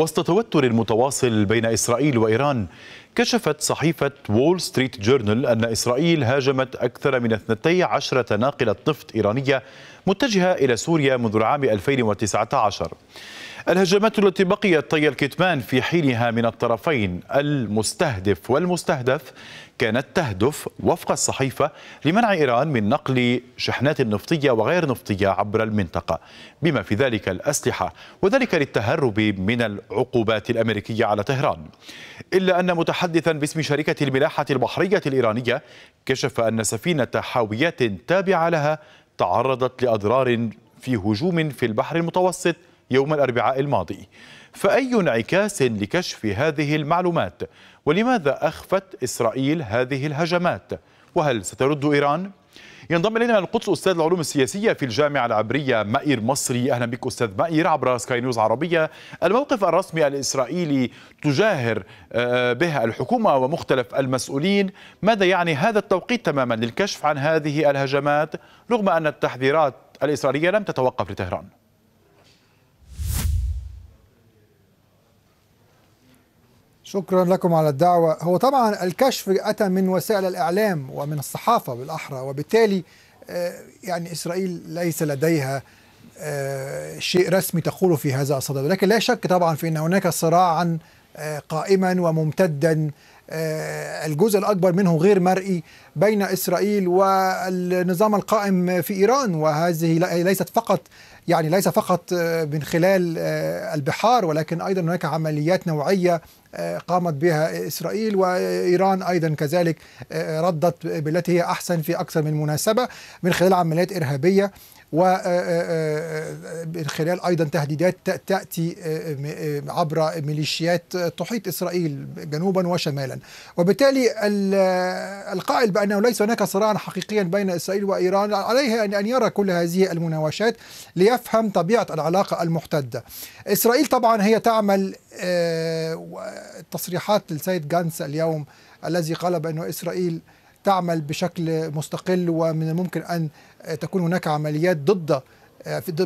وسط توتر المتواصل بين إسرائيل وإيران كشفت صحيفة وول ستريت جورنال أن إسرائيل هاجمت أكثر من 12 ناقلة نفط إيرانية متجهة إلى سوريا منذ العام 2019 الهجمات التي بقيت طي الكتمان في حينها من الطرفين المستهدف والمستهدف كانت تهدف وفق الصحيفة لمنع إيران من نقل شحنات نفطية وغير نفطية عبر المنطقة بما في ذلك الأسلحة وذلك للتهرب من العقوبات الأمريكية على طهران إلا أن متحدثا باسم شركة الملاحة البحرية الإيرانية كشف أن سفينة حاويات تابعة لها تعرضت لأضرار في هجوم في البحر المتوسط يوم الأربعاء الماضي فأي انعكاس لكشف هذه المعلومات ولماذا أخفت إسرائيل هذه الهجمات وهل سترد إيران؟ ينضم إلينا من القدس أستاذ العلوم السياسية في الجامعة العبرية مائر مصري أهلا بك أستاذ مائر عبر سكاي نيوز عربية الموقف الرسمي الإسرائيلي تجاهر آه، به الحكومة ومختلف المسؤولين ماذا يعني هذا التوقيت تماما للكشف عن هذه الهجمات رغم أن التحذيرات الإسرائيلية لم تتوقف لطهران؟ شكرا لكم على الدعوة هو طبعا الكشف أتى من وسائل الإعلام ومن الصحافة بالأحرى وبالتالي آه، يعني إسرائيل ليس لديها آه، شيء رسمي تقوله في هذا الصدد لكن لا شك طبعا في أن هناك صراعا آه، قائما وممتدا الجزء الأكبر منه غير مرئي بين إسرائيل والنظام القائم في إيران وهذه ليست فقط يعني ليس فقط من خلال البحار ولكن أيضا هناك عمليات نوعية قامت بها إسرائيل وإيران أيضا كذلك آه، ردت بالتي هي أحسن في أكثر من مناسبة من خلال عمليات إرهابية آه، آه، آه، من خلال ايضا تهديدات تاتي عبر ميليشيات تحيط اسرائيل جنوبا وشمالا وبالتالي القائل بانه ليس هناك صراعا حقيقيا بين اسرائيل وايران عليه ان يرى كل هذه المناوشات ليفهم طبيعه العلاقه المحتده اسرائيل طبعا هي تعمل تصريحات للسيد جانس اليوم الذي قال بانه إسرائيل تعمل بشكل مستقل ومن الممكن أن تكون هناك عمليات ضد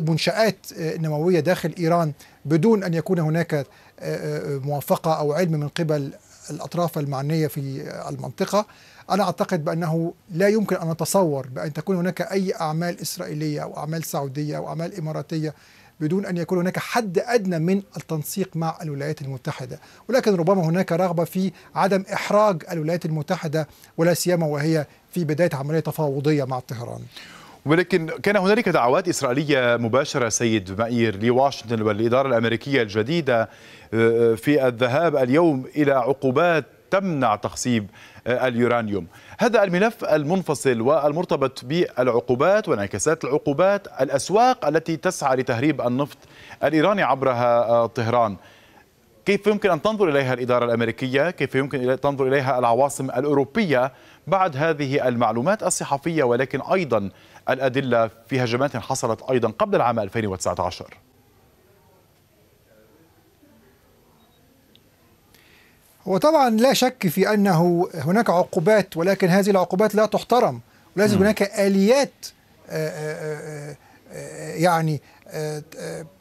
منشآت نووية داخل إيران بدون أن يكون هناك آه، آه، موافقة أو علم من قبل الأطراف المعنية في المنطقة أنا أعتقد بأنه لا يمكن أن نتصور بأن تكون هناك أي أعمال إسرائيلية أو أعمال سعودية أو أعمال إماراتية بدون أن يكون هناك حد أدنى من التنسيق مع الولايات المتحدة ولكن ربما هناك رغبة في عدم إحراج الولايات المتحدة ولا سيما وهي في بداية عملية تفاوضية مع طهران ولكن كان هنالك دعوات إسرائيلية مباشرة سيد مائير لواشنطن والإدارة الأمريكية الجديدة آه، في الذهاب اليوم إلى عقوبات تمنع تخصيب آه، اليورانيوم هذا الملف المنفصل والمرتبط بالعقوبات وانعكاسات العقوبات الأسواق التي تسعى لتهريب النفط الإيراني عبرها آه، طهران كيف يمكن أن تنظر إليها الإدارة الأمريكية كيف يمكن أن تنظر إليها العواصم الأوروبية بعد هذه المعلومات الصحفية ولكن أيضا الأدلة في هجمات حصلت أيضا قبل العام 2019 وطبعا لا شك في أنه هناك عقوبات ولكن هذه العقوبات لا تحترم ولازم هناك آليات آه، آه، آه، يعني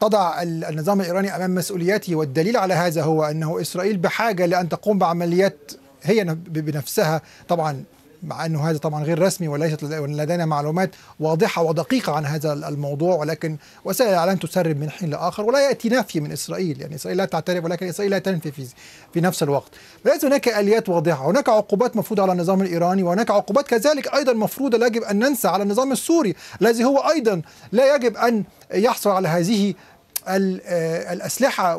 تضع النظام الإيراني أمام مسؤولياته والدليل على هذا هو أنه إسرائيل بحاجة لأن تقوم بعمليات هي بنفسها طبعا مع انه هذا طبعا غير رسمي وليست لدينا معلومات واضحه ودقيقه عن هذا الموضوع ولكن وسائل الاعلام تسرب من حين لاخر ولا ياتي نفي من اسرائيل يعني اسرائيل لا تعترف ولكن اسرائيل لا تنفي في, في نفس الوقت ليس هناك اليات واضحه هناك عقوبات مفروضه على النظام الايراني وهناك عقوبات كذلك ايضا مفروضه لا يجب ان ننسى على النظام السوري الذي هو ايضا لا يجب ان يحصل على هذه آه، الأسلحة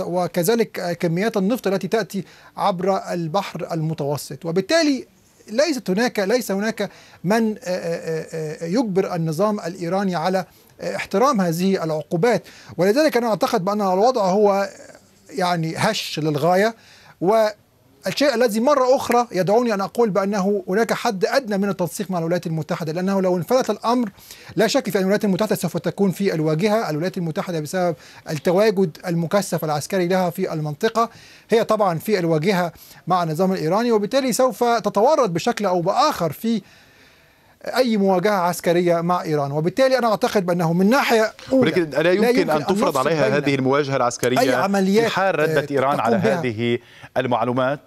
وكذلك كميات النفط التي تأتي عبر البحر المتوسط وبالتالي ليست هناك ليس هناك من آه، آه، آه، يجبر النظام الايراني على احترام هذه العقوبات ولذلك انا اعتقد بان الوضع هو يعني هش للغايه و الشيء الذي مرة أخرى يدعوني أن أقول بأنه هناك حد أدنى من التنسيق مع الولايات المتحدة لأنه لو انفلت الأمر لا شك في أن الولايات المتحدة سوف تكون في الواجهة الولايات المتحدة بسبب التواجد المكثف العسكري لها في المنطقة هي طبعا في الواجهة مع النظام الإيراني وبالتالي سوف تتورط بشكل أو بآخر في اي مواجهه عسكريه مع ايران وبالتالي انا اعتقد بانه من ناحيه أولى ولكن الا يمكن, يمكن ان تفرض أن عليها هذه المواجهه العسكريه أي عمليات في حال ردت ايران على بها. هذه المعلومات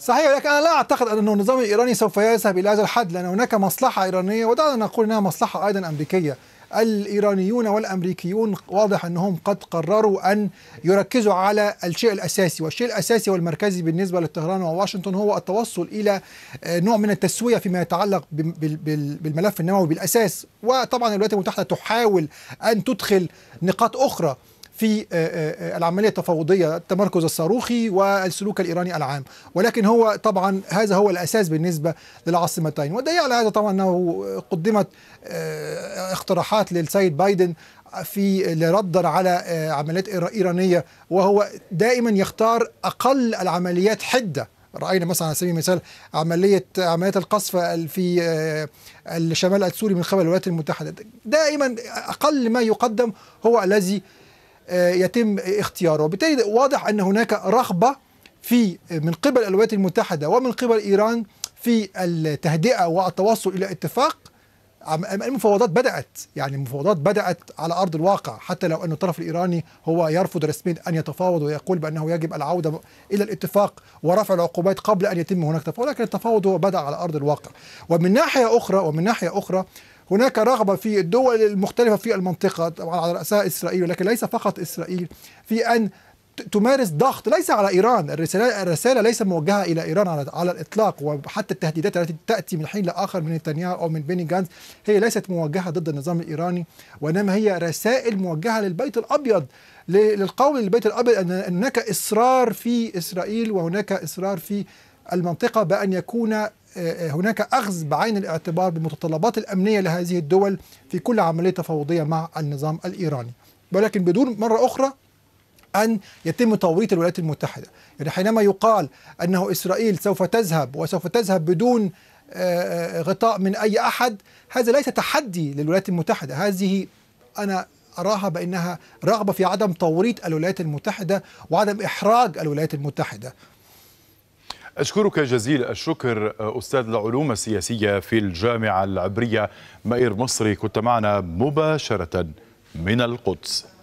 صحيح لكن انا لا اعتقد ان النظام الايراني سوف يذهب الى هذا الحد لان هناك مصلحه ايرانيه ودعنا نقول انها مصلحه ايضا امريكيه الإيرانيون والأمريكيون واضح أنهم قد قرروا أن يركزوا على الشيء الأساسي والشيء الأساسي والمركزي بالنسبة لطهران وواشنطن هو التوصل إلى آه، نوع من التسوية فيما يتعلق بالملف النووي بالأساس وطبعا الولايات المتحدة تحاول أن تدخل نقاط أخرى في آه، آه، آه، العملية التفاوضية التمركز الصاروخي والسلوك الإيراني العام ولكن هو طبعا هذا هو الأساس بالنسبة للعاصمتين والدليل يعني على هذا طبعا أنه قدمت اقتراحات للسيد بايدن في لرد على عمليات إيرانية وهو دائما يختار أقل العمليات حدة راينا مثلا على سبيل المثال عمليه عمليات القصف في الشمال السوري من قبل الولايات المتحده دائما اقل ما يقدم هو الذي آه، يتم اختياره وبالتالي واضح أن هناك رغبة في آه، من قبل الولايات المتحدة ومن قبل إيران في التهدئة والتوصل إلى اتفاق المفاوضات بدأت يعني المفاوضات بدأت على أرض الواقع حتى لو أن الطرف الإيراني هو يرفض رسميا أن يتفاوض ويقول بأنه يجب العودة إلى الاتفاق ورفع العقوبات قبل أن يتم هناك تفاوض لكن التفاوض هو بدأ على أرض الواقع ومن ناحية أخرى ومن ناحية أخرى هناك رغبة في الدول المختلفة في المنطقة طبعا على رأسها إسرائيل ولكن ليس فقط إسرائيل في أن تمارس ضغط ليس على ايران، الرساله الرساله ليس موجهه الى ايران على على الاطلاق وحتى التهديدات التي تاتي من حين لاخر من نتنياهو او من بيني جانز هي ليست موجهه ضد النظام الايراني وانما هي رسائل موجهه للبيت الابيض للقول للبيت الابيض ان هناك اصرار في اسرائيل وهناك اصرار في المنطقه بان يكون آه، هناك أخذ بعين الاعتبار بالمتطلبات الأمنية لهذه الدول في كل عملية تفاوضية مع النظام الإيراني ولكن بدون مرة أخرى أن يتم توريط الولايات المتحدة يعني حينما يقال أنه إسرائيل سوف تذهب وسوف تذهب بدون آه، آه، غطاء من أي أحد هذا ليس تحدي للولايات المتحدة هذه أنا أراها بأنها رغبة في عدم توريط الولايات المتحدة وعدم إحراج الولايات المتحدة أشكرك جزيل الشكر أستاذ العلوم السياسية في الجامعة العبرية مائر مصري كنت معنا مباشرة من القدس